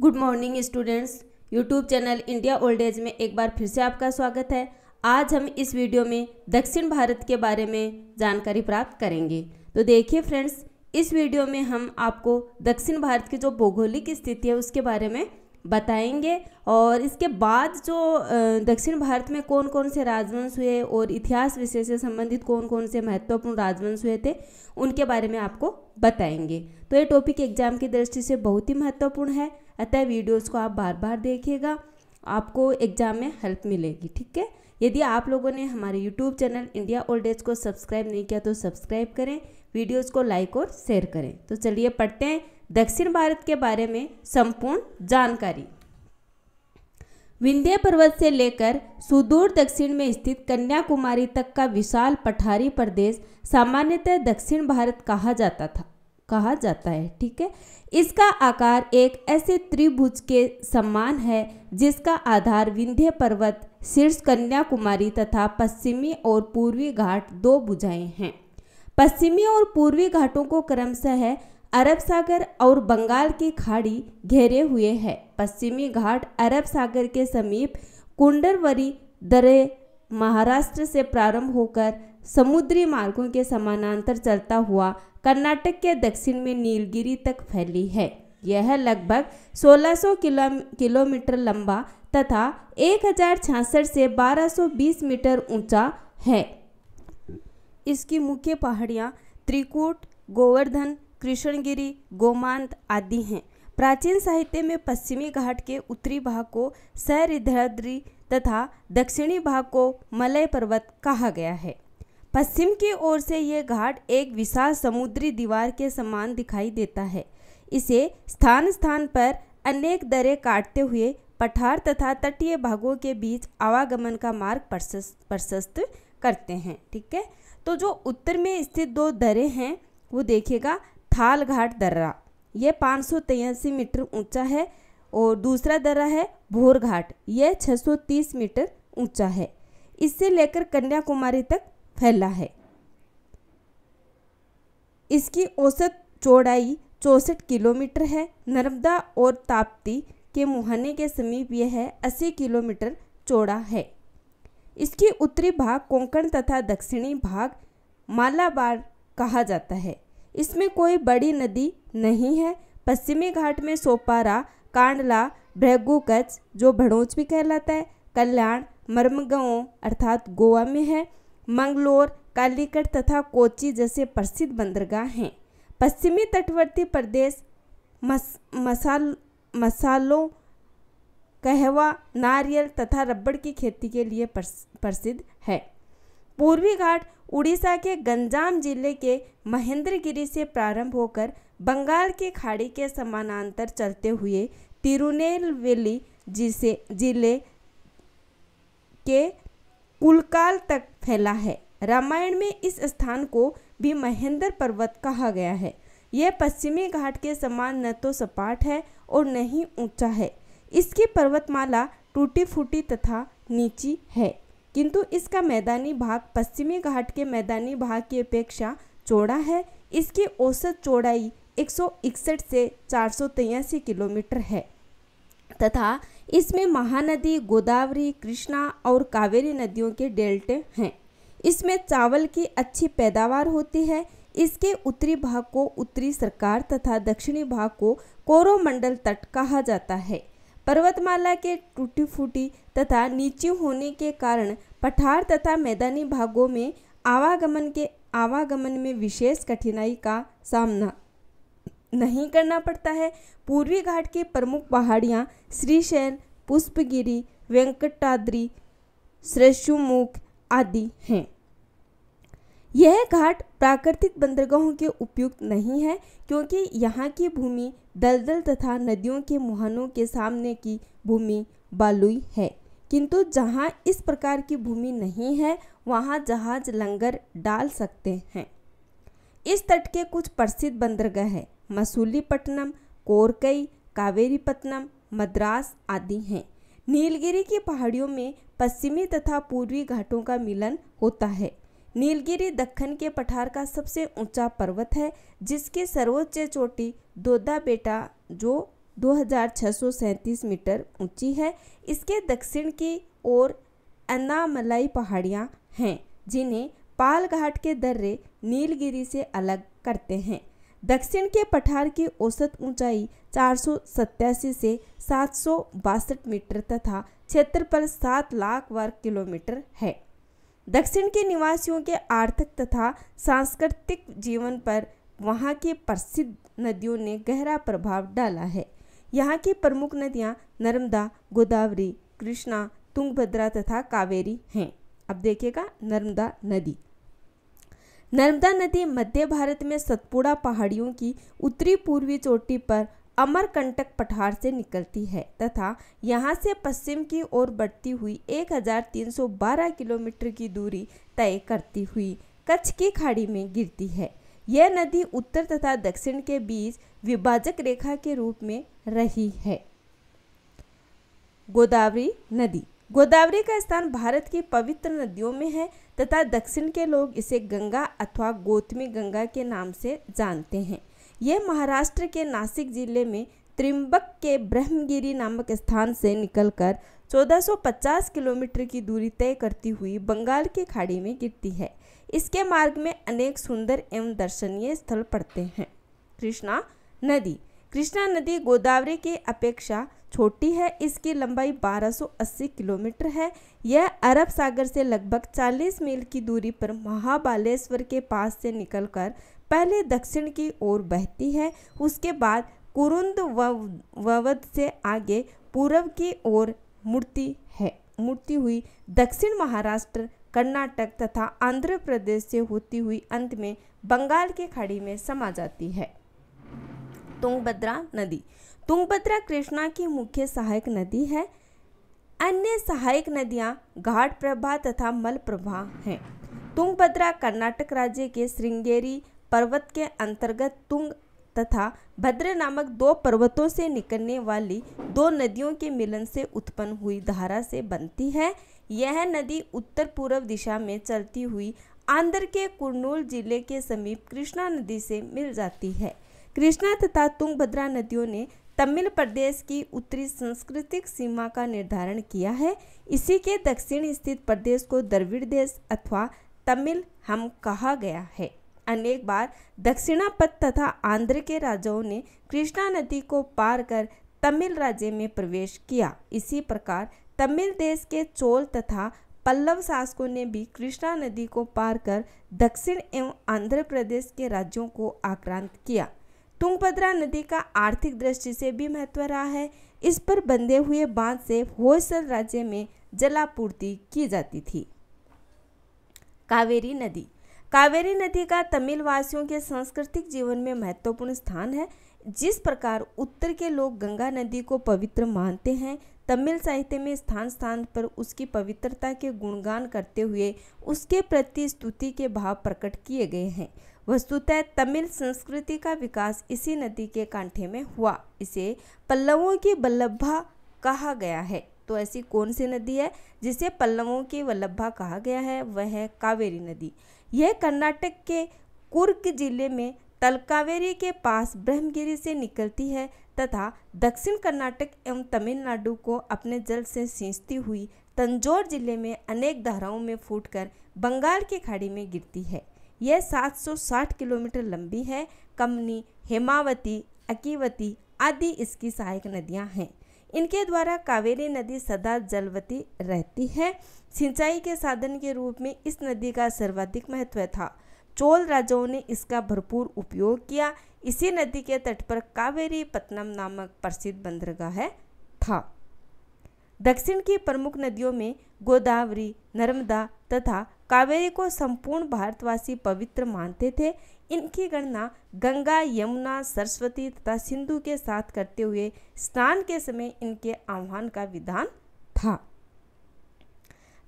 good morning students YouTube channel India old age में एक बार फिर से आपका स्वागत है आज हम इस वीडियो में दक्षिण भारत के बारे में जानकारी प्राप्त करेंगे तो देखिए फ्रेंड्स इस वीडियो में हम आपको दक्षिण भारत की जो भौगोलिक स्थिति है उसके बारे में बताएंगे और इसके बाद जो दक्षिण भारत में कौन कौन से राजवंश हुए और इतिहास विषय से संबंधित कौन कौन से महत्वपूर्ण राजवंश हुए थे उनके बारे में आपको बताएंगे तो ये टॉपिक एग्जाम की दृष्टि से बहुत ही महत्वपूर्ण है अतः वीडियोस को आप बार बार देखिएगा आपको एग्ज़ाम में हेल्प मिलेगी ठीक है यदि आप लोगों ने हमारे YouTube channel India old age को सब्सक्राइब नहीं किया तो सब्सक्राइब करें वीडियोस को लाइक और शेयर करें तो चलिए पढ़ते हैं दक्षिण भारत के बारे में संपूर्ण जानकारी विंध्य पर्वत से लेकर सुदूर दक्षिण में स्थित कन्याकुमारी तक का विशाल पठारी प्रदेश सामान्यतः दक्षिण भारत कहा जाता था कहा जाता है ठीक है इसका आकार एक ऐसे त्रिभुज के समान है जिसका आधार विंध्य पर्वत शीर्ष कन्याकुमारी तथा पश्चिमी और पूर्वी घाट दो भुजाएं हैं पश्चिमी और पूर्वी घाटों को क्रमशः अरब सागर और बंगाल की खाड़ी घेरे हुए है पश्चिमी घाट अरब सागर के समीप कुंडरवरी दरे महाराष्ट्र से प्रारंभ होकर समुद्री मार्गों के समानांतर चलता हुआ कर्नाटक के दक्षिण में नीलगिरी तक फैली है यह लगभग 1600 किलो किलोमीटर लंबा तथा एक से 1220 मीटर ऊंचा है इसकी मुख्य पहाड़ियाँ त्रिकूट गोवर्धन कृष्णगिरी गोमांत आदि हैं प्राचीन साहित्य में पश्चिमी घाट के उत्तरी भाग को सहरिद्राद्री तथा दक्षिणी भाग को मलय पर्वत कहा गया है पश्चिम की ओर से यह घाट एक विशाल समुद्री दीवार के समान दिखाई देता है इसे स्थान स्थान पर अनेक दरें काटते हुए पठार तथा तटीय भागों के बीच आवागमन का मार्ग प्रशस्त प्रशस्त करते हैं ठीक है तो जो उत्तर में स्थित दो दरें हैं वो देखिएगा थाल घाट दर्रा ये पाँच मीटर ऊंचा है और दूसरा दर्रा है भोर घाट यह 630 मीटर ऊंचा है इससे लेकर कन्याकुमारी तक फैला है इसकी औसत चौड़ाई चौंसठ किलोमीटर है नर्मदा और ताप्ती के मुहाने के समीप यह है अस्सी किलोमीटर चौड़ा है इसकी उत्तरी भाग कोंकण तथा दक्षिणी भाग मालाबार कहा जाता है इसमें कोई बड़ी नदी नहीं है पश्चिमी घाट में सोपारा कांडला भ्रैगुकच जो भड़ोच भी कहलाता है कल्याण मर्मगांव अर्थात गोवा में है मंगलोर कालीकट तथा कोची जैसे प्रसिद्ध बंदरगाह हैं पश्चिमी तटवर्ती प्रदेश मस, मसाल मसालों कहवा नारियल तथा रबड़ की खेती के लिए प्रसिद्ध है पूर्वी घाट उड़ीसा के गंजाम जिले के महेंद्रगिरी से प्रारंभ होकर बंगाल की खाड़ी के समानांतर चलते हुए तिरुनेलवेली जिसे जिले के कुलकाल तक फैला है रामायण में इस स्थान को भी महेंद्र पर्वत कहा गया है यह पश्चिमी घाट के समान न तो सपाट है और न ही ऊंचा है इसकी पर्वतमाला टूटी फूटी तथा नीची है किंतु इसका मैदानी भाग पश्चिमी घाट के मैदानी भाग की अपेक्षा चौड़ा है इसकी औसत चौड़ाई एक से चार किलोमीटर है तथा इसमें महानदी गोदावरी कृष्णा और कावेरी नदियों के डेल्टे हैं इसमें चावल की अच्छी पैदावार होती है इसके उत्तरी भाग को उत्तरी सरकार तथा दक्षिणी भाग को कोरोमंडल तट कहा जाता है पर्वतमाला के टूटी फूटी तथा नीची होने के कारण पठार तथा मैदानी भागों में आवागमन के आवागमन में विशेष कठिनाई का सामना नहीं करना पड़ता है पूर्वी घाट की प्रमुख पहाड़ियाँ श्रीशैल पुष्पगिरी वेंकटाद्री श्रेषुमुख आदि हैं यह घाट प्राकृतिक बंदरगाहों के उपयुक्त नहीं है क्योंकि यहाँ की भूमि दलदल तथा नदियों के मुहानों के सामने की भूमि बालुई है किंतु जहाँ इस प्रकार की भूमि नहीं है वहाँ जहाज लंगर डाल सकते हैं इस तट के कुछ प्रसिद्ध बंदरगाह हैं मसूलीपट्टनम कोरकई कावेरीपट्टनम मद्रास आदि हैं नीलगिरी की पहाड़ियों में पश्चिमी तथा पूर्वी घाटों का मिलन होता है नीलगिरी दक्षिण के पठार का सबसे ऊंचा पर्वत है जिसकी सर्वोच्च चोटी दोदा बेटा जो 2637 मीटर ऊंची है इसके दक्षिण की ओर अनामलाई पहाड़ियाँ हैं जिन्हें पालघाट के दर्रे नीलगिरी से अलग करते हैं दक्षिण के पठार की औसत ऊंचाई चार से सात मीटर तथा क्षेत्रफल सात लाख वर्ग किलोमीटर है दक्षिण के निवासियों के आर्थिक तथा सांस्कृतिक जीवन पर वहाँ की प्रसिद्ध नदियों ने गहरा प्रभाव डाला है यहाँ की प्रमुख नदियाँ नर्मदा गोदावरी कृष्णा तुंगभद्रा तथा कावेरी हैं अब देखिएगा नर्मदा नदी नर्मदा नदी मध्य भारत में सतपुड़ा पहाड़ियों की उत्तरी पूर्वी चोटी पर अमरकंटक पठार से निकलती है तथा यहाँ से पश्चिम की ओर बढ़ती हुई 1312 किलोमीटर की दूरी तय करती हुई कच्छ की खाड़ी में गिरती है यह नदी उत्तर तथा दक्षिण के बीच विभाजक रेखा के रूप में रही है गोदावरी नदी गोदावरी का स्थान भारत की पवित्र नदियों में है तथा दक्षिण के लोग इसे गंगा अथवा गोतमी गंगा के नाम से जानते हैं यह महाराष्ट्र के नासिक जिले में त्रिम्बक के ब्रह्मगिरी नामक स्थान से निकलकर 1450 किलोमीटर की दूरी तय करती हुई बंगाल की खाड़ी में गिरती है इसके मार्ग में अनेक सुंदर एवं दर्शनीय स्थल पड़ते हैं कृष्णा नदी कृष्णा नदी गोदावरी की अपेक्षा छोटी है इसकी लंबाई 1280 किलोमीटर है यह अरब सागर से लगभग 40 मील की दूरी पर महाबालेश्वर के पास से निकलकर पहले दक्षिण की ओर बहती है उसके बाद कुरुंद ववद से आगे पूर्व की ओर मुड़ती है मुड़ती हुई दक्षिण महाराष्ट्र कर्नाटक तथा आंध्र प्रदेश से होती हुई अंत में बंगाल की खाड़ी में समा जाती है तुंगभद्रा नदी तुंगभद्रा कृष्णा की मुख्य सहायक नदी है अन्य सहायक नदियाँ घाट प्रभा तथा मल प्रभा हैं तुंगभद्रा कर्नाटक राज्य के श्रृंगेरी पर्वत के अंतर्गत तुंग तथा भद्र नामक दो पर्वतों से निकलने वाली दो नदियों के मिलन से उत्पन्न हुई धारा से बनती है यह नदी उत्तर पूर्व दिशा में चलती हुई आंध्र के कुरनूल जिले के समीप कृष्णा नदी से मिल जाती है कृष्णा तथा तुंगभद्रा नदियों ने तमिल प्रदेश की उत्तरी सांस्कृतिक सीमा का निर्धारण किया है इसी के दक्षिण स्थित प्रदेश को द्रविड़ देश अथवा तमिल हम कहा गया है अनेक बार दक्षिणापथ तथा आंध्र के राजाओं ने कृष्णा नदी को पार कर तमिल राज्य में प्रवेश किया इसी प्रकार तमिल देश के चोल तथा पल्लव शासकों ने भी कृष्णा नदी को पार कर दक्षिण एवं आंध्र प्रदेश के राज्यों को आक्रांत किया तुंगभद्रा नदी का आर्थिक दृष्टि से भी महत्व रहा है इस पर बंधे हुए बांध से होयसल राज्य में जलापूर्ति की जाती थी कावेरी नदी कावेरी नदी का तमिल वासियों के सांस्कृतिक जीवन में महत्वपूर्ण स्थान है जिस प्रकार उत्तर के लोग गंगा नदी को पवित्र मानते हैं तमिल साहित्य में स्थान स्थान पर उसकी पवित्रता के गुणगान करते हुए उसके प्रति स्तुति के भाव प्रकट किए गए हैं वस्तुतः तमिल संस्कृति का विकास इसी नदी के कांठे में हुआ इसे पल्लवों की वल्लभा कहा गया है तो ऐसी कौन सी नदी है जिसे पल्लवों की वल्लभा कहा गया है वह है कावेरी नदी यह कर्नाटक के कुर्क जिले में तलकावेरी के पास ब्रह्मगिरी से निकलती है तथा दक्षिण कर्नाटक एवं तमिलनाडु को अपने जल से सींचती हुई तंजौर जिले में अनेक धाराओं में फूटकर बंगाल की खाड़ी में गिरती है यह 760 किलोमीटर लंबी है कमनी हेमावती अकीवती आदि इसकी सहायक नदियां हैं इनके द्वारा कावेरी नदी सदा जलवती रहती है सिंचाई के साधन के रूप में इस नदी का सर्वाधिक महत्व था चोल राजाओं ने इसका भरपूर उपयोग किया इसी नदी के तट पर कावेरी पत्नम नामक प्रसिद्ध बंदरगाह है था दक्षिण की प्रमुख नदियों में गोदावरी नर्मदा तथा कावेरी को संपूर्ण भारतवासी पवित्र मानते थे इनकी गणना गंगा यमुना सरस्वती तथा सिंधु के साथ करते हुए स्नान के समय इनके आह्वान का विधान था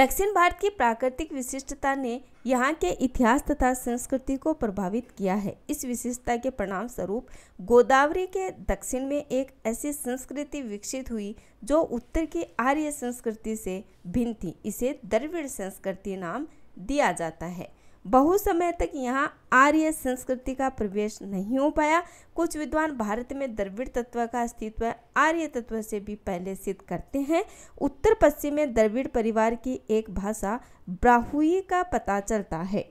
दक्षिण भारत की प्राकृतिक विशिष्टता ने यहाँ के इतिहास तथा संस्कृति को प्रभावित किया है इस विशिष्टता के परिणाम स्वरूप गोदावरी के दक्षिण में एक ऐसी संस्कृति विकसित हुई जो उत्तर की आर्य संस्कृति से भिन्न थी इसे द्रविड़ संस्कृति नाम दिया जाता है बहु समय तक यहाँ आर्य संस्कृति का प्रवेश नहीं हो पाया कुछ विद्वान भारत में द्रविड़ तत्व का अस्तित्व आर्य तत्व से भी पहले सिद्ध करते हैं उत्तर पश्चिम में द्रविड़ परिवार की एक भाषा ब्राहुई का पता चलता है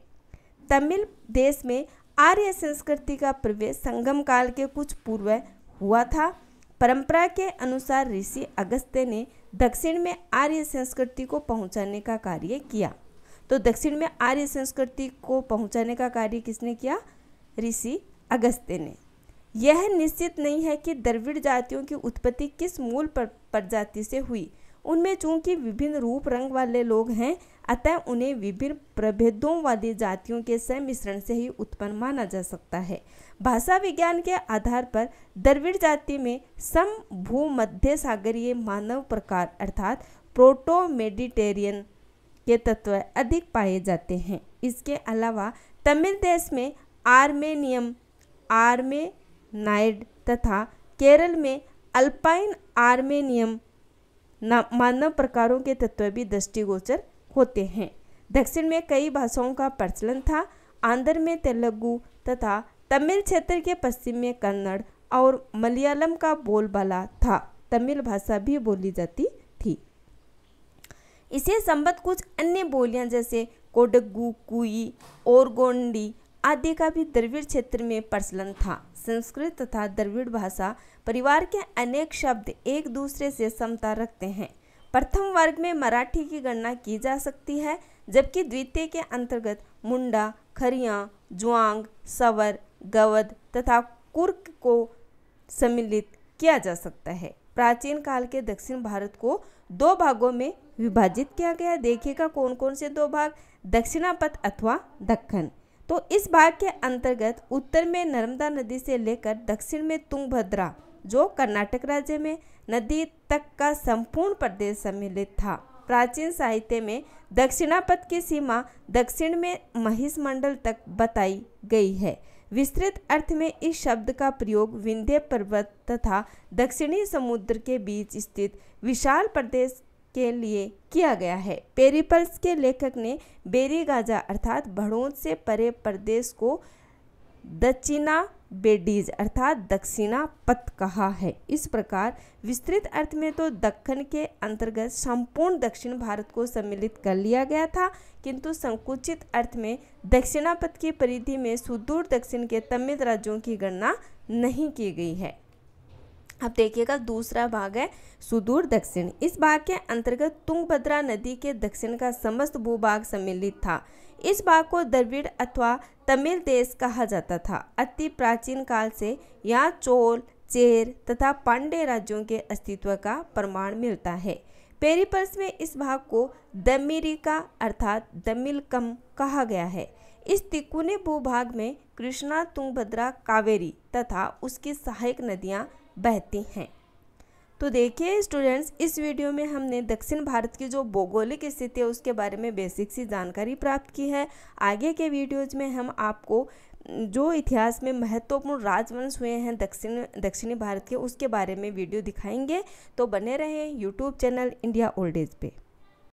तमिल देश में आर्य संस्कृति का प्रवेश संगम काल के कुछ पूर्व हुआ था परंपरा के अनुसार ऋषि अगस्त्य ने दक्षिण में आर्य संस्कृति को पहुंचाने का कार्य किया तो दक्षिण में आर्य संस्कृति को पहुंचाने का कार्य किसने किया ऋषि अगस्त्य ने यह निश्चित नहीं है कि द्रविड़ जातियों की उत्पत्ति किस मूल प्रजाति से हुई उनमें चूंकि विभिन्न रूप रंग वाले लोग हैं अतः उन्हें विभिन्न प्रभेदों वाली जातियों के सम्मिश्रण से ही उत्पन्न माना जा सकता है भाषा विज्ञान के आधार पर द्रविड़ जाति में सम भूमध्य सागरीय मानव प्रकार अर्थात प्रोटो मेडिटेरियन के तत्व अधिक पाए जाते हैं इसके अलावा तमिल देश में आर्मेनियम आर्मेनाइड तथा केरल में अल्पाइन आर्मेनियम मानव प्रकारों के तत्व भी दृष्टिगोचर होते हैं दक्षिण में कई भाषाओं का प्रचलन था आंध्र में तेलुगु तथा तमिल क्षेत्र के पश्चिम में कन्नड़ और मलयालम का बोलबाला था तमिल भाषा भी बोली जाती इसे संबद्ध कुछ अन्य बोलियां जैसे कोडगु कुई और गोंडी आदि का भी द्रविड़ क्षेत्र में प्रचलन था संस्कृत तथा द्रविड़ भाषा परिवार के अनेक शब्द एक दूसरे से समता रखते हैं प्रथम वर्ग में मराठी की गणना की जा सकती है जबकि द्वितीय के अंतर्गत मुंडा खरिया जुआंग सवर गवद तथा कुर्क को सम्मिलित किया जा सकता है प्राचीन काल के दक्षिण भारत को दो भागों में विभाजित किया गया देखिएगा कौन कौन से दो भाग दक्षिणापथ अथवा दक्खन तो इस भाग के अंतर्गत उत्तर में नर्मदा नदी से लेकर दक्षिण में तुंगभद्रा जो कर्नाटक राज्य में नदी तक का संपूर्ण प्रदेश सम्मिलित था प्राचीन साहित्य में दक्षिणापथ की सीमा दक्षिण में महिष मंडल तक बताई गई है विस्तृत अर्थ में इस शब्द का प्रयोग विंध्य पर्वत तथा दक्षिणी समुद्र के बीच स्थित विशाल प्रदेश के लिए किया गया है पेरिपल्स के लेखक ने बेरी गाजा अर्थात भड़ोंज से परे प्रदेश को दक्षिणा बेडीज अर्थात दक्षिणा पथ कहा है इस प्रकार विस्तृत अर्थ में तो दक्षिण के अंतर्गत संपूर्ण दक्षिण भारत को सम्मिलित कर लिया गया था किंतु संकुचित अर्थ में दक्षिणा पथ की परिधि में सुदूर दक्षिण के तमिल राज्यों की गणना नहीं की गई है अब देखिएगा दूसरा भाग है सुदूर दक्षिण इस भाग के अंतर्गत तुंगभद्रा नदी के दक्षिण का समस्त भूभाग सम्मिलित था इस भाग को द्रविड़ अथवा तमिल देश कहा जाता था अति प्राचीन काल से यहाँ चोल चेर तथा पांडे राज्यों के अस्तित्व का प्रमाण मिलता है पेरीपर्स में इस भाग को दमिरिका अर्थात दमिलकम कहा गया है इस तिकुने भूभाग में कृष्णा तुंगभद्रा कावेरी तथा उसकी सहायक नदियाँ बहते हैं तो देखिए स्टूडेंट्स इस वीडियो में हमने दक्षिण भारत की जो भौगोलिक स्थिति है उसके बारे में बेसिक सी जानकारी प्राप्त की है आगे के वीडियोज में हम आपको जो इतिहास में महत्वपूर्ण राजवंश हुए हैं दक्षिण दक्षिणी भारत के उसके बारे में वीडियो दिखाएंगे तो बने रहें YouTube channel India old age पर